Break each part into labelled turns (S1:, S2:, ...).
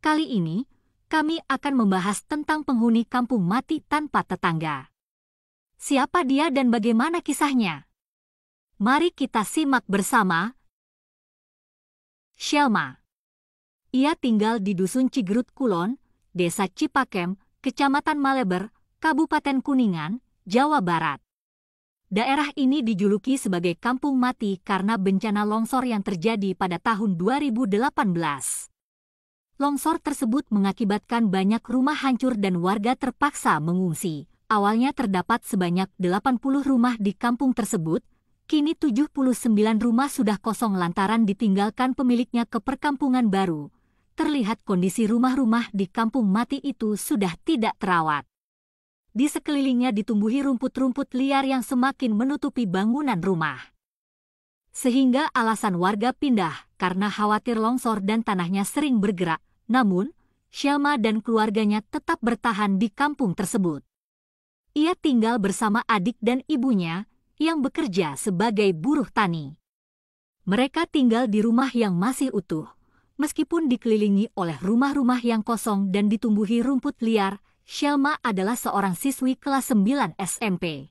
S1: Kali ini, kami akan membahas tentang penghuni kampung mati tanpa tetangga. Siapa dia dan bagaimana kisahnya? Mari kita simak bersama. Shelma. Ia tinggal di Dusun Cigrut Kulon, Desa Cipakem, Kecamatan Maleber, Kabupaten Kuningan, Jawa Barat. Daerah ini dijuluki sebagai kampung mati karena bencana longsor yang terjadi pada tahun 2018. Longsor tersebut mengakibatkan banyak rumah hancur dan warga terpaksa mengungsi. Awalnya terdapat sebanyak 80 rumah di kampung tersebut, kini 79 rumah sudah kosong lantaran ditinggalkan pemiliknya ke perkampungan baru. Terlihat kondisi rumah-rumah di kampung mati itu sudah tidak terawat. Di sekelilingnya ditumbuhi rumput-rumput liar yang semakin menutupi bangunan rumah. Sehingga alasan warga pindah karena khawatir longsor dan tanahnya sering bergerak, namun, Syama dan keluarganya tetap bertahan di kampung tersebut. Ia tinggal bersama adik dan ibunya yang bekerja sebagai buruh tani. Mereka tinggal di rumah yang masih utuh, meskipun dikelilingi oleh rumah-rumah yang kosong dan ditumbuhi rumput liar, Shelma adalah seorang siswi kelas 9 SMP.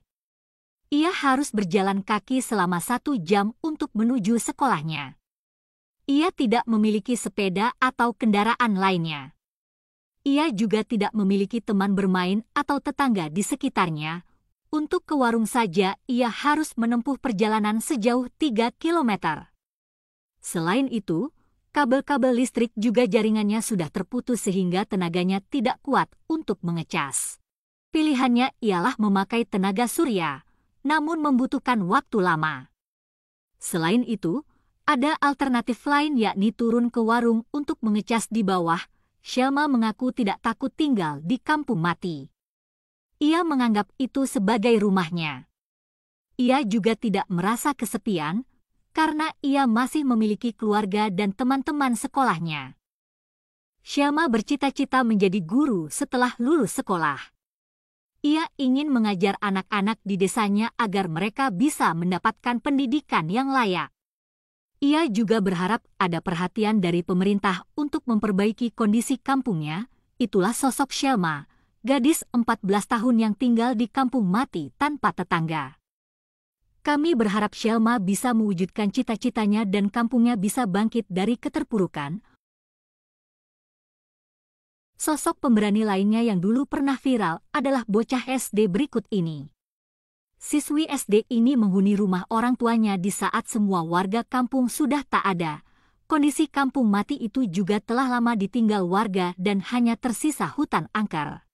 S1: Ia harus berjalan kaki selama satu jam untuk menuju sekolahnya. Ia tidak memiliki sepeda atau kendaraan lainnya. Ia juga tidak memiliki teman bermain atau tetangga di sekitarnya. Untuk ke warung saja, ia harus menempuh perjalanan sejauh 3 km. Selain itu, kabel-kabel listrik juga jaringannya sudah terputus sehingga tenaganya tidak kuat untuk mengecas. Pilihannya ialah memakai tenaga surya, namun membutuhkan waktu lama. Selain itu, ada alternatif lain yakni turun ke warung untuk mengecas di bawah. Shelma mengaku tidak takut tinggal di kampung mati. Ia menganggap itu sebagai rumahnya. Ia juga tidak merasa kesepian karena ia masih memiliki keluarga dan teman-teman sekolahnya. Shelma bercita-cita menjadi guru setelah lulus sekolah. Ia ingin mengajar anak-anak di desanya agar mereka bisa mendapatkan pendidikan yang layak. Ia juga berharap ada perhatian dari pemerintah untuk memperbaiki kondisi kampungnya. Itulah sosok Shelma, gadis 14 tahun yang tinggal di kampung mati tanpa tetangga. Kami berharap Shelma bisa mewujudkan cita-citanya dan kampungnya bisa bangkit dari keterpurukan. Sosok pemberani lainnya yang dulu pernah viral adalah bocah SD berikut ini. Siswi SD ini menghuni rumah orang tuanya di saat semua warga kampung sudah tak ada. Kondisi kampung mati itu juga telah lama ditinggal warga dan hanya tersisa hutan angker.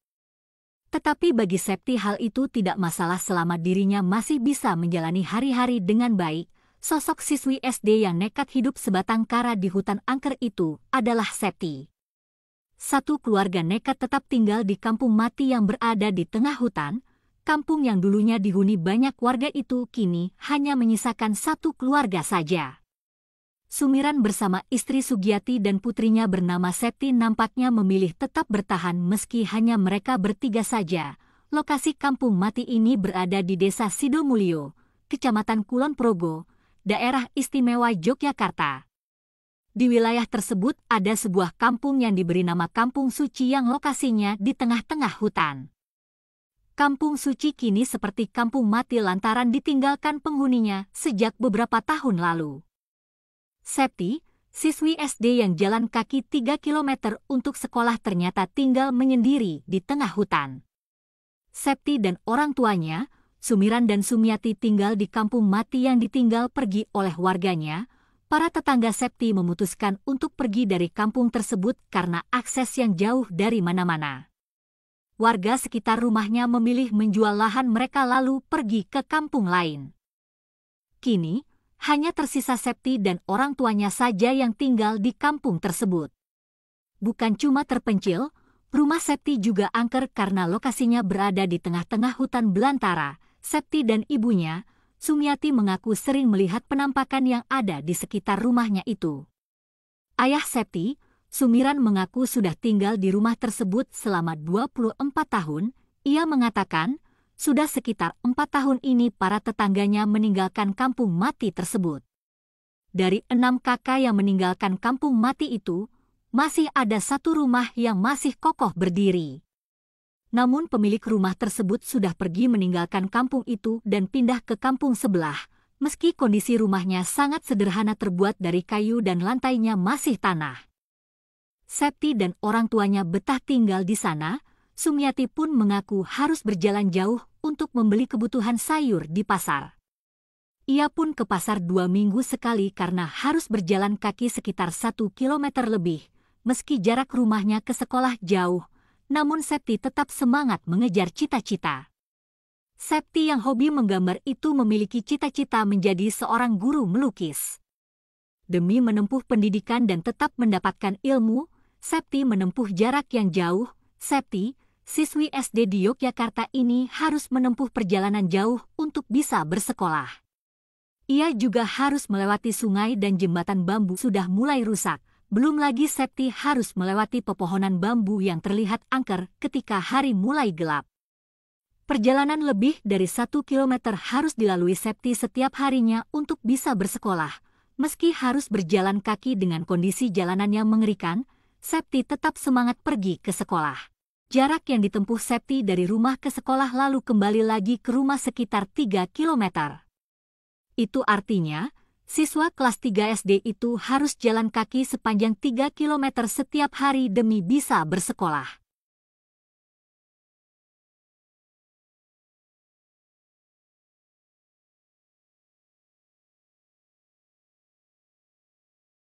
S1: Tetapi bagi Septi hal itu tidak masalah selama dirinya masih bisa menjalani hari-hari dengan baik. Sosok siswi SD yang nekat hidup sebatang kara di hutan angker itu adalah Septi. Satu keluarga nekat tetap tinggal di kampung mati yang berada di tengah hutan, kampung yang dulunya dihuni banyak warga itu kini hanya menyisakan satu keluarga saja. Sumiran bersama istri Sugiyati dan putrinya bernama Septi nampaknya memilih tetap bertahan meski hanya mereka bertiga saja. Lokasi kampung mati ini berada di desa Sidomulyo, kecamatan Kulon Progo, daerah istimewa Yogyakarta. Di wilayah tersebut ada sebuah kampung yang diberi nama Kampung Suci yang lokasinya di tengah-tengah hutan kampung suci kini seperti kampung mati lantaran ditinggalkan penghuninya sejak beberapa tahun lalu. Septi, siswi SD yang jalan kaki 3 km untuk sekolah ternyata tinggal menyendiri di tengah hutan. Septi dan orang tuanya, Sumiran dan Sumiati tinggal di kampung mati yang ditinggal pergi oleh warganya, para tetangga Septi memutuskan untuk pergi dari kampung tersebut karena akses yang jauh dari mana-mana warga sekitar rumahnya memilih menjual lahan mereka lalu pergi ke kampung lain. Kini, hanya tersisa Septi dan orang tuanya saja yang tinggal di kampung tersebut. Bukan cuma terpencil, rumah Septi juga angker karena lokasinya berada di tengah-tengah hutan belantara. Septi dan ibunya, Sumiati mengaku sering melihat penampakan yang ada di sekitar rumahnya itu. Ayah Septi, Sumiran mengaku sudah tinggal di rumah tersebut selama 24 tahun. Ia mengatakan, sudah sekitar 4 tahun ini para tetangganya meninggalkan kampung mati tersebut. Dari enam kakak yang meninggalkan kampung mati itu, masih ada satu rumah yang masih kokoh berdiri. Namun pemilik rumah tersebut sudah pergi meninggalkan kampung itu dan pindah ke kampung sebelah, meski kondisi rumahnya sangat sederhana terbuat dari kayu dan lantainya masih tanah. Septi dan orang tuanya betah tinggal di sana, Sumiati pun mengaku harus berjalan jauh untuk membeli kebutuhan sayur di pasar. Ia pun ke pasar dua minggu sekali karena harus berjalan kaki sekitar satu kilometer lebih, meski jarak rumahnya ke sekolah jauh, namun Septi tetap semangat mengejar cita-cita. Septi yang hobi menggambar itu memiliki cita-cita menjadi seorang guru melukis. Demi menempuh pendidikan dan tetap mendapatkan ilmu, Septi menempuh jarak yang jauh. Septi, siswi SD di Yogyakarta ini harus menempuh perjalanan jauh untuk bisa bersekolah. Ia juga harus melewati sungai dan jembatan bambu sudah mulai rusak. Belum lagi Septi harus melewati pepohonan bambu yang terlihat angker ketika hari mulai gelap. Perjalanan lebih dari satu kilometer harus dilalui Septi setiap harinya untuk bisa bersekolah. Meski harus berjalan kaki dengan kondisi jalanan yang mengerikan, Septi tetap semangat pergi ke sekolah. Jarak yang ditempuh Septi dari rumah ke sekolah lalu kembali lagi ke rumah sekitar 3 km. Itu artinya, siswa kelas 3 SD itu harus jalan kaki sepanjang 3 km setiap hari demi bisa bersekolah.